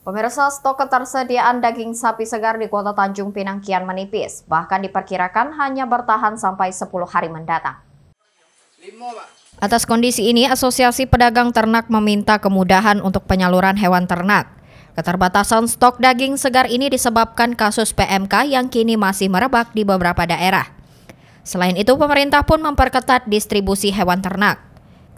Pemirsa, stok ketersediaan daging sapi segar di kota Tanjung Pinang kian menipis, bahkan diperkirakan hanya bertahan sampai 10 hari mendatang. Atas kondisi ini, Asosiasi Pedagang Ternak meminta kemudahan untuk penyaluran hewan ternak. Keterbatasan stok daging segar ini disebabkan kasus PMK yang kini masih merebak di beberapa daerah. Selain itu, pemerintah pun memperketat distribusi hewan ternak.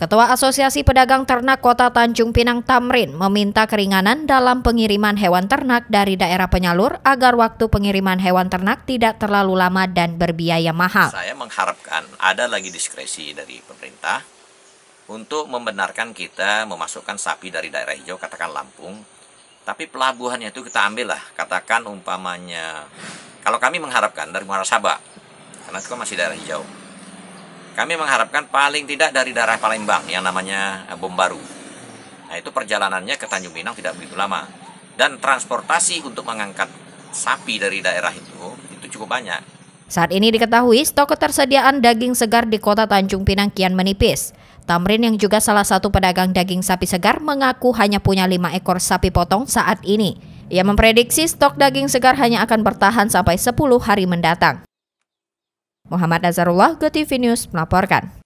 Ketua Asosiasi Pedagang Ternak Kota Tanjung Pinang Tamrin meminta keringanan dalam pengiriman hewan ternak dari daerah penyalur agar waktu pengiriman hewan ternak tidak terlalu lama dan berbiaya mahal. Saya mengharapkan ada lagi diskresi dari pemerintah untuk membenarkan kita memasukkan sapi dari daerah hijau katakan Lampung tapi pelabuhannya itu kita ambil lah katakan umpamanya kalau kami mengharapkan dari Muara Sabah karena itu kan masih daerah hijau kami mengharapkan paling tidak dari daerah Palembang yang namanya eh, Bombaru. Nah itu perjalanannya ke Tanjung Pinang tidak begitu lama. Dan transportasi untuk mengangkat sapi dari daerah itu, itu cukup banyak. Saat ini diketahui stok ketersediaan daging segar di kota Tanjung Pinang kian menipis. Tamrin yang juga salah satu pedagang daging sapi segar mengaku hanya punya 5 ekor sapi potong saat ini. Ia memprediksi stok daging segar hanya akan bertahan sampai 10 hari mendatang. Muhammad Nazarullah GoTV News melaporkan.